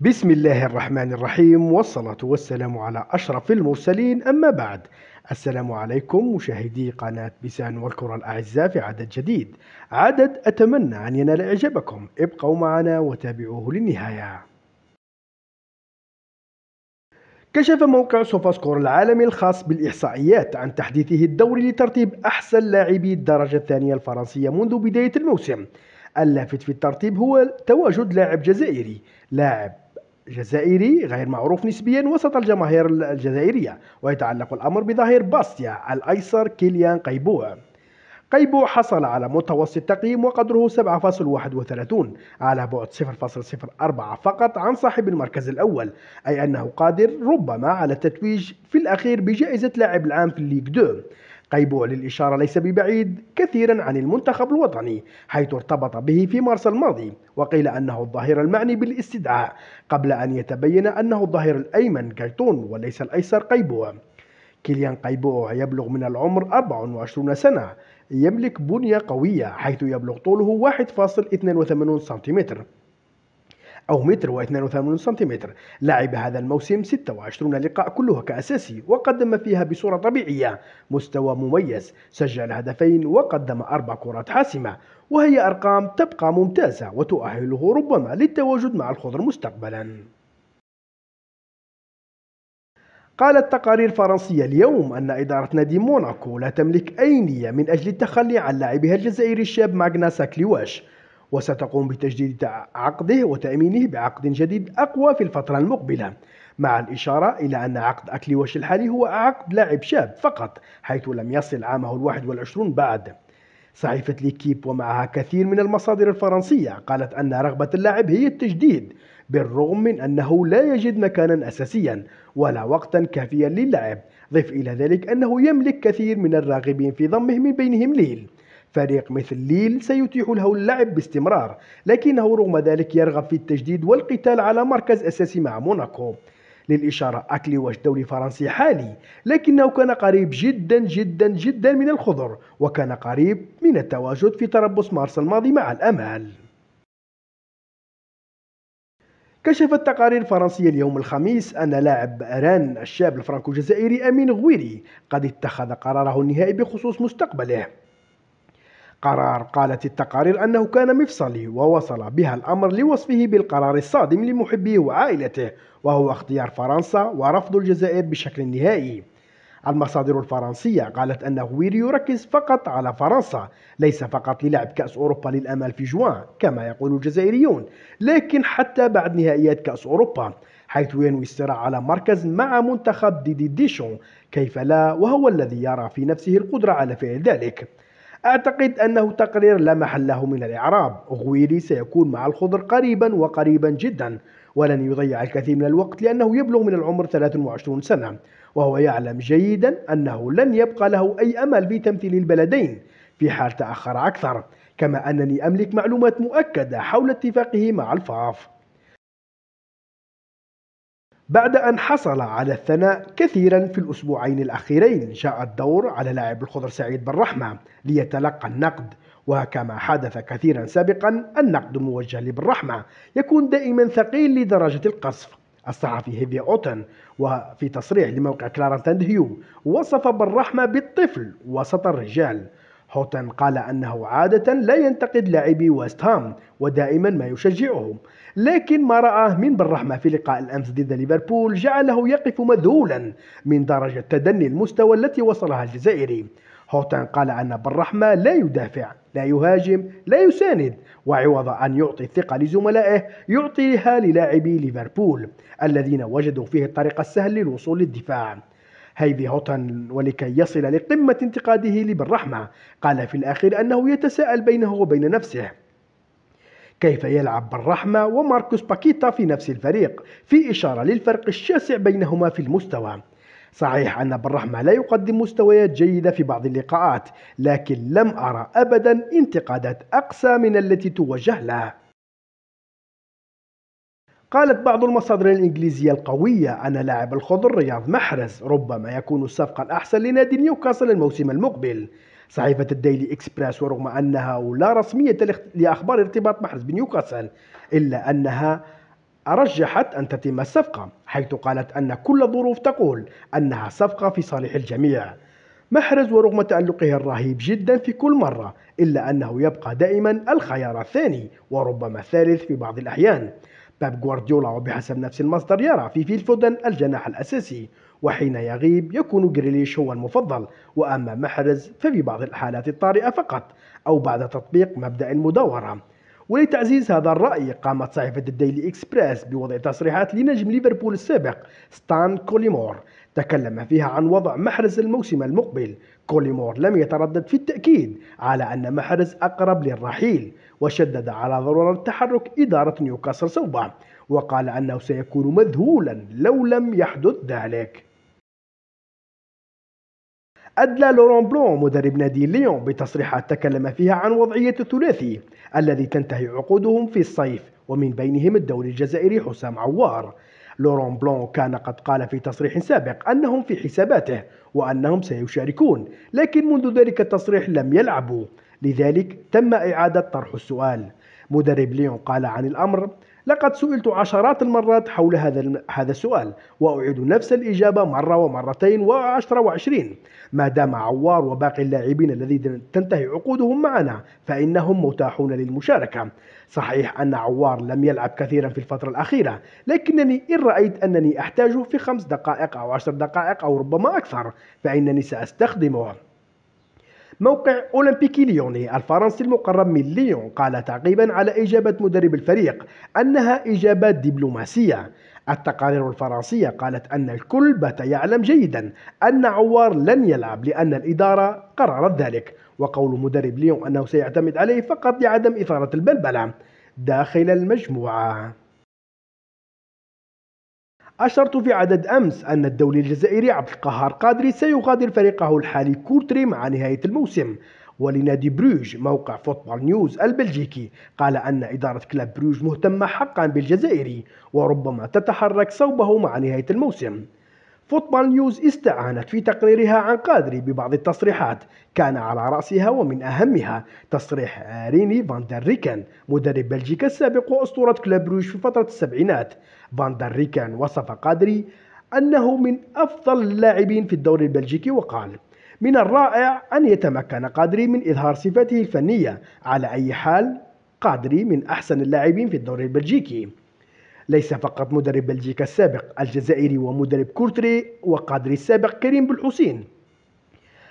بسم الله الرحمن الرحيم والصلاة والسلام على أشرف المرسلين أما بعد السلام عليكم مشاهدي قناة بيسان والكرة الأعزاء في عدد جديد عدد أتمنى أن ينال إعجابكم ابقوا معنا وتابعوه للنهاية كشف موقع سوفاسكور العالمي الخاص بالإحصائيات عن تحديثه الدوري لترتيب أحسن لاعبي الدرجة الثانية الفرنسية منذ بداية الموسم اللافت في الترتيب هو تواجد لاعب جزائري لاعب جزائري غير معروف نسبيا وسط الجماهير الجزائرية ويتعلق الأمر بظهير باستيا الأيسر كيليان قيبوع قيبو حصل على متوسط تقييم وقدره 7.31 على بعد 0.04 فقط عن صاحب المركز الأول أي أنه قادر ربما على التتويج في الأخير بجائزة لاعب العام في الليغ 2 قيبوع للإشارة ليس ببعيد كثيرا عن المنتخب الوطني حيث ارتبط به في مارس الماضي وقيل أنه الظهير المعني بالاستدعاء قبل أن يتبين أنه الظهير الأيمن كايتون وليس الأيسر قيبوع كيليان قيبوع يبلغ من العمر 24 سنة يملك بنية قوية حيث يبلغ طوله 1.82 سنتيمتر أو متر و82 سنتيمتر لعب هذا الموسم 26 لقاء كلها كأساسي وقدم فيها بصورة طبيعية مستوى مميز سجل هدفين وقدم أربع كرات حاسمة وهي أرقام تبقى ممتازة وتؤهله ربما للتواجد مع الخضر مستقبلاً قالت تقارير فرنسية اليوم أن إدارة نادي موناكو لا تملك أي نية من أجل التخلي عن لاعبها الجزائري الشاب ماغناسا كليواش وستقوم بتجديد عقده وتأمينه بعقد جديد أقوى في الفترة المقبلة مع الإشارة إلى أن عقد وش الحالي هو عقد لاعب شاب فقط حيث لم يصل عامه الواحد والعشرون بعد صحيفة ليكيب ومعها كثير من المصادر الفرنسية قالت أن رغبة اللاعب هي التجديد بالرغم من أنه لا يجد مكانا أساسيا ولا وقتا كافيا للعب ضف إلى ذلك أنه يملك كثير من الراغبين في ضمه من بينهم ليل فريق مثل ليل سيتيح له اللعب باستمرار لكنه رغم ذلك يرغب في التجديد والقتال على مركز أساسي مع موناكو للإشارة أكلي واش دولي فرنسي حالي لكنه كان قريب جدا جدا جدا من الخضر وكان قريب من التواجد في تربص مارس الماضي مع الأمال كشفت تقارير فرنسية اليوم الخميس أن لاعب ران الشاب الفرنكو الجزائري أمين غويري قد اتخذ قراره النهائي بخصوص مستقبله قرار قالت التقارير أنه كان مفصلي ووصل بها الأمر لوصفه بالقرار الصادم لمحبيه وعائلته وهو اختيار فرنسا ورفض الجزائر بشكل نهائي المصادر الفرنسية قالت أن هوير يركز فقط على فرنسا ليس فقط للعب كأس أوروبا للأمل في جوان كما يقول الجزائريون لكن حتى بعد نهائيات كأس أوروبا حيث ينوي الصراع على مركز مع منتخب ديدي ديشون كيف لا وهو الذي يرى في نفسه القدرة على فعل ذلك أعتقد أنه تقرير لا محل له من الإعراب غويري سيكون مع الخضر قريبا وقريبا جدا ولن يضيع الكثير من الوقت لأنه يبلغ من العمر 23 سنة وهو يعلم جيدا أنه لن يبقى له أي أمل في تمثيل البلدين في حال تأخر أكثر كما أنني أملك معلومات مؤكدة حول اتفاقه مع الفاف بعد أن حصل على الثناء كثيرا في الأسبوعين الأخيرين جاء الدور على لاعب الخضر سعيد بن رحمة ليتلقى النقد وكما حدث كثيرا سابقا النقد الموجه لبن رحمة يكون دائما ثقيل لدرجة القصف الصحفي هيفي أوتن وفي تصريح لموقع كلارنتاند هيو وصف بالرحمة بالطفل وسط الرجال هوتن قال أنه عادة لا ينتقد لاعبي ويست هام ودائما ما يشجعهم لكن ما رآه من بالرحمة في لقاء الأمس ضد ليفربول جعله يقف مذهولا من درجة تدني المستوى التي وصلها الجزائري هوتان قال أن بالرحمة لا يدافع لا يهاجم لا يساند وعوض أن يعطي الثقة لزملائه يعطيها للاعبي ليفربول الذين وجدوا فيه الطريق السهل للوصول للدفاع هوتن ولكي يصل لقمة انتقاده لبالرحمة قال في الأخير أنه يتساءل بينه وبين نفسه كيف يلعب بالرحمة وماركوس باكيتا في نفس الفريق في إشارة للفرق الشاسع بينهما في المستوى صحيح أن بالرحمة لا يقدم مستويات جيدة في بعض اللقاءات لكن لم أرى أبدا انتقادات أقسى من التي توجه له قالت بعض المصادر الإنجليزية القوية أن لاعب الخضر رياض محرز ربما يكون الصفقة الأحسن لنادي نيوكاسل الموسم المقبل صحيفة الديلي إكسبرس ورغم أنها لا رسمية لأخبار ارتباط محرز بنيوكاسل إلا أنها أرجحت أن تتم الصفقة حيث قالت أن كل الظروف تقول أنها صفقة في صالح الجميع محرز ورغم تألقه الرهيب جدا في كل مرة إلا أنه يبقى دائما الخيار الثاني وربما الثالث في بعض الأحيان باب غوارديولا وبحسب نفس المصدر يرى في فيل فودن الجناح الأساسي وحين يغيب يكون جريليش هو المفضل وأما محرز ففي بعض الحالات الطارئة فقط أو بعد تطبيق مبدأ المدورة ولتعزيز هذا الرأي قامت صحيفة الديلي إكسبريس بوضع تصريحات لنجم ليفربول السابق ستان كوليمور تكلم فيها عن وضع محرز الموسم المقبل كوليمور لم يتردد في التأكيد على أن محرز أقرب للرحيل وشدد على ضرورة تحرك إدارة نيوكاسل صوبة وقال أنه سيكون مذهولا لو لم يحدث ذلك أدلى لوران بلون مدرب نادي ليون بتصريحات تكلم فيها عن وضعية الثلاثي الذي تنتهي عقودهم في الصيف ومن بينهم الدوري الجزائري حسام عوار لورون بلون كان قد قال في تصريح سابق أنهم في حساباته وأنهم سيشاركون لكن منذ ذلك التصريح لم يلعبوا لذلك تم إعادة طرح السؤال مدرب ليون قال عن الأمر لقد سئلت عشرات المرات حول هذا هذا السؤال وأعيد نفس الإجابة مرة ومرتين و وعشرين ما دام عوار وباقي اللاعبين الذين تنتهي عقودهم معنا فإنهم متاحون للمشاركة صحيح أن عوار لم يلعب كثيرا في الفترة الأخيرة لكنني إن رأيت أنني أحتاجه في خمس دقائق أو عشر دقائق أو ربما أكثر فإنني سأستخدمه موقع أولمبيكي ليوني الفرنسي المقرب من ليون قال تعقيبا على إجابة مدرب الفريق أنها إجابات دبلوماسية التقارير الفرنسية قالت أن الكل بات يعلم جيدا أن عوار لن يلعب لأن الإدارة قررت ذلك وقول مدرب ليون أنه سيعتمد عليه فقط لعدم إثارة البلبلة داخل المجموعة أشرت في عدد أمس أن الدولي الجزائري عبد القهار قادري سيغادر فريقه الحالي كورتري مع نهاية الموسم ولنادي بروج موقع فوتبول نيوز البلجيكي قال أن إدارة كلاب بروج مهتمة حقا بالجزائري وربما تتحرك صوبه مع نهاية الموسم فوتبال نيوز استعانت في تقريرها عن قادري ببعض التصريحات كان على رأسها ومن أهمها تصريح ريني فان دير ريكان مدرب بلجيكا السابق وأسطورة كلاب في فترة السبعينات فان دير ريكان وصف قادري أنه من أفضل اللاعبين في الدوري البلجيكي وقال من الرائع أن يتمكن قادري من إظهار صفاته الفنية على أي حال قادري من أحسن اللاعبين في الدوري البلجيكي ليس فقط مدرب بلجيكا السابق الجزائري ومدرب كورتري وقادري السابق كريم بالحسين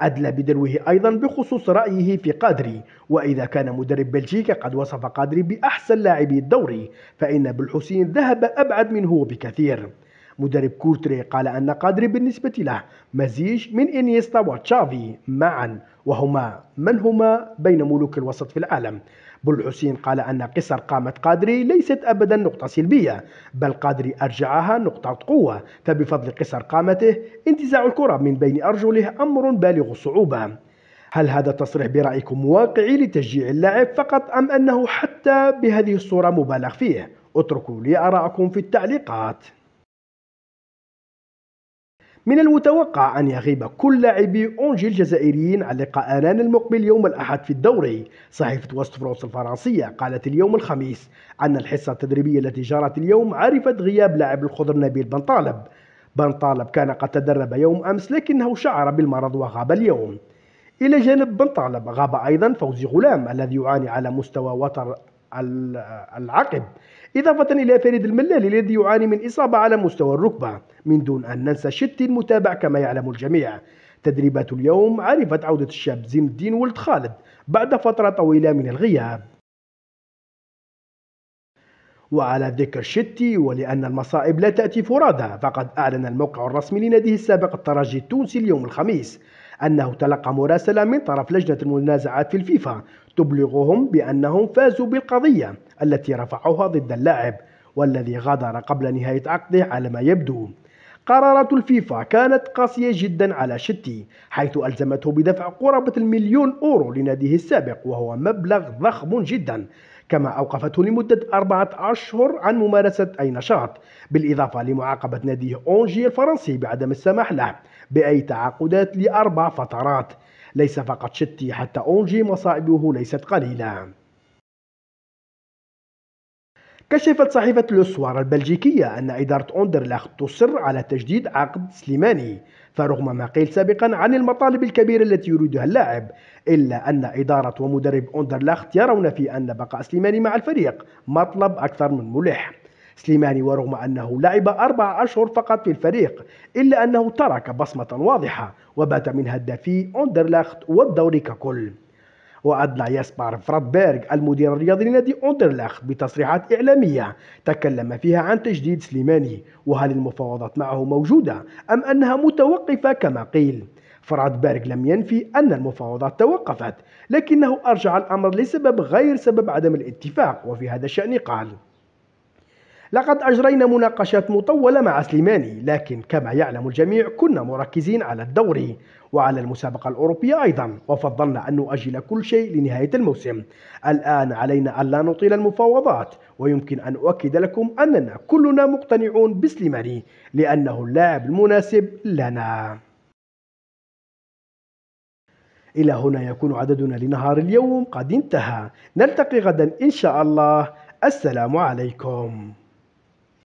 أدلى بدلوه أيضا بخصوص رأيه في قادري وإذا كان مدرب بلجيكا قد وصف قادري بأحسن لاعبي الدوري فإن بالحسين ذهب أبعد منه بكثير مدرب كورتري قال أن قادري بالنسبة له مزيج من إنيستا وتشافي معا وهما من هما بين ملوك الوسط في العالم بالحسين قال أن قصر قامة قادري ليست أبدا نقطة سلبية بل قادري أرجعها نقطة قوة فبفضل قصر قامته انتزاع الكرة من بين أرجله أمر بالغ الصعوبة هل هذا التصريح برأيكم واقعي لتشجيع اللاعب فقط أم أنه حتى بهذه الصورة مبالغ فيه؟ اتركوا لي آراءكم في التعليقات من المتوقع أن يغيب كل لاعبي أونجي الجزائريين عن لقاء أنان المقبل يوم الأحد في الدوري صحيفة وست فرانس الفرنسية قالت اليوم الخميس أن الحصة التدريبية التي جرت اليوم عرفت غياب لاعب الخضر نبيل بن طالب بن طالب كان قد تدرب يوم أمس لكنه شعر بالمرض وغاب اليوم إلى جانب بن طالب غاب أيضا فوزي غلام الذي يعاني على مستوى وتر العقب إضافة إلى فريد الملالي الذي يعاني من إصابة على مستوى الركبة من دون أن ننسى شتي المتابع كما يعلم الجميع تدريبات اليوم عرفت عودة الشاب زين الدين ولد خالد بعد فترة طويلة من الغياب وعلى ذكر شتي ولأن المصائب لا تأتي فرادى فقد أعلن الموقع الرسمي لناديه السابق الترجي التونسي اليوم الخميس أنه تلقى مراسلة من طرف لجنة المنازعات في الفيفا تبلغهم بأنهم فازوا بالقضية التي رفعوها ضد اللاعب والذي غادر قبل نهاية عقده على ما يبدو قرارات الفيفا كانت قاسية جدا على شتي حيث ألزمته بدفع قرابة المليون أورو لناديه السابق وهو مبلغ ضخم جدا كما أوقفته لمدة أربعة أشهر عن ممارسة أي نشاط بالإضافة لمعاقبة ناديه أونجي الفرنسي بعدم السماح له بأي تعاقدات لأربع فترات ليس فقط شتي حتى أونجي مصائبه ليست قليلة كشفت صحيفة لوسوار البلجيكية أن إدارة أوندرلاخت تصر على تجديد عقد سليماني فرغم ما قيل سابقا عن المطالب الكبيرة التي يريدها اللاعب إلا أن إدارة ومدرب أوندرلاخت يرون في أن بقاء سليماني مع الفريق مطلب أكثر من ملح سليماني ورغم أنه لعب أربع أشهر فقط في الفريق إلا أنه ترك بصمة واضحة وبات من هدافي أوندرلاخت والدوري ككل وأدلى ياسبار فرادبيرغ المدير الرياضي لنادي أوندرلاخت بتصريحات إعلامية تكلم فيها عن تجديد سليماني وهل المفاوضات معه موجودة أم أنها متوقفة كما قيل فرادبرغ لم ينفي أن المفاوضات توقفت لكنه أرجع الأمر لسبب غير سبب عدم الاتفاق وفي هذا الشأن قال لقد أجرينا مناقشات مطولة مع سليماني لكن كما يعلم الجميع كنا مركزين على الدوري وعلى المسابقة الأوروبية أيضا وفضلنا أن نؤجل كل شيء لنهاية الموسم الآن علينا أن لا نطيل المفاوضات ويمكن أن أؤكد لكم أننا كلنا مقتنعون بسليماني لأنه اللاعب المناسب لنا إلى هنا يكون عددنا لنهار اليوم قد انتهى نلتقي غدا إن شاء الله السلام عليكم